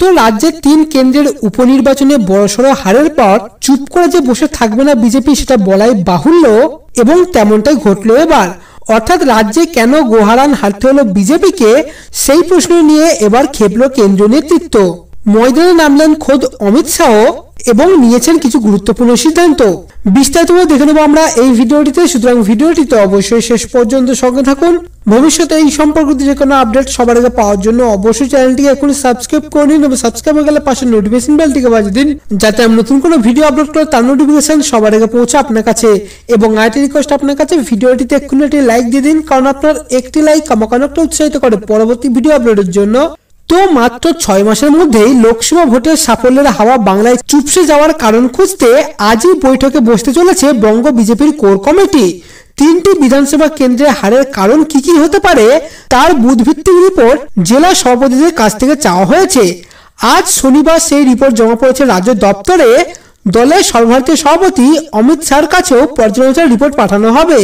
তো রাজ্যের তিন কেন্দ্রের উপনির্বাচনে বড়সড় হারের পর চুপ করে যে বসে থাকবে না বিজেপি সেটা বলাই বাহুল্য এবং তেমনটাই ঘটল এবার অর্থাৎ রাজ্যে কেন গোহারান হারতে হলো বিজেপিকে সেই প্রশ্ন নিয়ে এবার খেপল কেন্দ্রীয় নেতৃত্ব ময়দানে নামলেন খোদ অমিত শাহ এবং নিয়েছেন কিছু গুরুত্বপূর্ণ সিদ্ধান্ত বিস্তারিতভাবে দেখে নেবো আমরা এই ভিডিওটিতে সুতরাং ভিডিওটিতে অবশ্যই শেষ পর্যন্ত সঙ্গে থাকুন ভবিষ্যতে এই সম্পর্কিত যে কোনো আপডেট সবার আগে পাওয়ার জন্য অবশ্যই চ্যানেলটিকে এখন সাবস্ক্রাইব করে নিন এবং সাবস্ক্রাইব হয়ে গেলে পাশে নোটিফিকেশন বেলটিকে বাজিয়ে দিন যাতে আমি নতুন কোনো ভিডিও আপলোড করে তার নোটিফিকেশন সবার আগে পৌঁছে আপনার কাছে এবং আইটি রিকোয়েস্ট আপনার কাছে ভিডিওটিতে এক্ষুনি একটি লাইক দিয়ে দিন কারণ আপনার একটি লাইক আমাকে অনেকটা উৎসাহিত করে পরবর্তী ভিডিও আপলোডের জন্য তো মাত্র ছয় মাসের মধ্যেই লোকসভা ভোটের সাফল্যের হাওয়া বাংলায় চুপসে যাওয়ার কারণ খুঁজতে আজই বৈঠকে বসতে চলেছে বঙ্গ বিজেপির কোর কমিটি তিনটি বিধানসভা কেন্দ্রে হারের কারণ কি কি হতে পারে তার বুধভিত্তিক রিপোর্ট জেলা সভাপতিদের কাছ থেকে চাওয়া হয়েছে আজ শনিবার সেই রিপোর্ট জমা পড়েছে রাজ্য দপ্তরে দলের সর্বভারতীয় সভাপতি অমিত শাহর কাছেও পর্যালোচনা রিপোর্ট পাঠানো হবে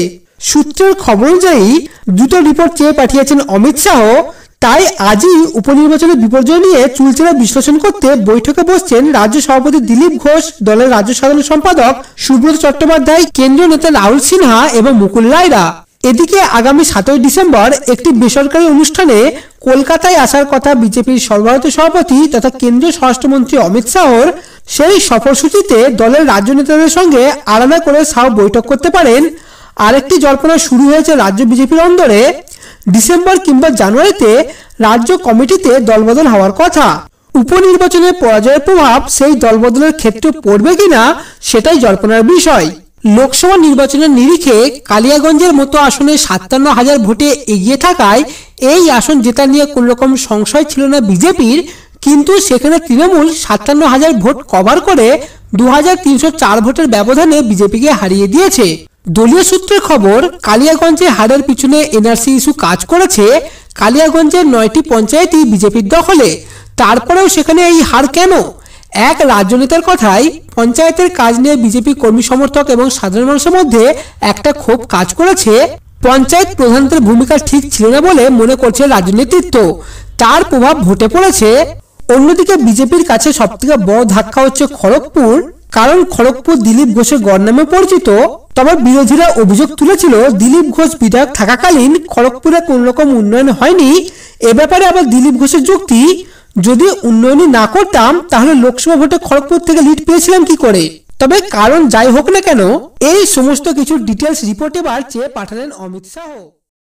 সূত্রের খবর অনুযায়ী দুটো রিপোর্ট চেয়ে পাঠিয়েছেন অমিত শাহ তাই আজই উপনির্বাচনের বিপর্যয় নিয়ে চুলচেরা বিশ্লেষণ করতে বৈঠকে বসছেন রাজ্য সভাপতি দিলীপ ঘোষ দলের রাজ্য সাধারণ সম্পাদক সুব্রত চট্টোপাধ্যায় কেন্দ্রীয় নেতা রাহুল সিনহা এবং মুকুল রায়রা এদিকে আগামী সাতই ডিসেম্বর একটি বেসরকারি অনুষ্ঠানে কলকাতায় আসার কথা বিজেপির সর্বভারতীয় সভাপতি তথা কেন্দ্রীয় স্বরাষ্ট্রমন্ত্রী অমিত শাহর সেই সফরসূচিতে দলের রাজ্য নেতাদের সঙ্গে আলাদা করে শাহ বৈঠক করতে পারেন আরেকটি জল্পনা শুরু হয়েছে রাজ্য বিজেপির অন্দরে ডিসেম্বর কিংবা জানুয়ারিতে রাজ্য কমিটিতে দলবদল হওয়ার কথা উপনির্বাচনে পরাজয়ের প্রভাব সেই দলবদলের ক্ষেত্রে পড়বে কিনা সেটাই জল্পনার বিষয় লোকসভা নির্বাচনের নিরিখে কালিয়াগঞ্জের মতো আসনে সাতান্ন হাজার ভোটে এগিয়ে থাকায় এই আসন জেতা নিয়ে কোন রকম সংশয় ছিল না বিজেপির কিন্তু সেখানে তৃণমূল সাতান্ন হাজার ভোট কভার করে দু ভোটের ব্যবধানে বিজেপিকে হারিয়ে দিয়েছে দলীয় সূত্রের খবর কালিয়াগঞ্জে হারের পিছনে এনআরসি ইস্যু কাজ করেছে কালিয়াগঞ্জের নয়টি পঞ্চায়েতই বিজেপির দখলে তারপরেও সেখানে এই হার কেন এক রাজনেতার কথায় পঞ্চায়েতের কাজ নিয়ে বিজেপি কর্মী সমর্থক এবং সাধারণ মানুষের মধ্যে একটা ক্ষোভ কাজ করেছে পঞ্চায়েত প্রধানদের ভূমিকা ঠিক ছিল না বলে মনে করছে রাজ্য তার প্রভাব ভোটে পড়েছে অন্যদিকে বিজেপির কাছে সবথেকে বড় ধাক্কা হচ্ছে খড়গপুর কারণ খড়গপুর দিলীপ ঘোষের গড় নামে পরিচিত তবে বিরোধীরা অভিযোগ তুলেছিল দিলীপ ঘোষ বিধায়ক থাকাকালীন খড়গপুরে কোন রকম উন্নয়ন হয়নি এ ব্যাপারে আবার দিলীপ ঘোষের যুক্তি যদি উন্নয়নই না করতাম তাহলে লোকসভা ভোটে খড়গপুর থেকে লিড পেয়েছিলাম কি করে তবে কারণ যাই হোক না কেন এই সমস্ত কিছু ডিটেলস রিপোর্ট এবার চেয়ে পাঠালেন অমিত শাহ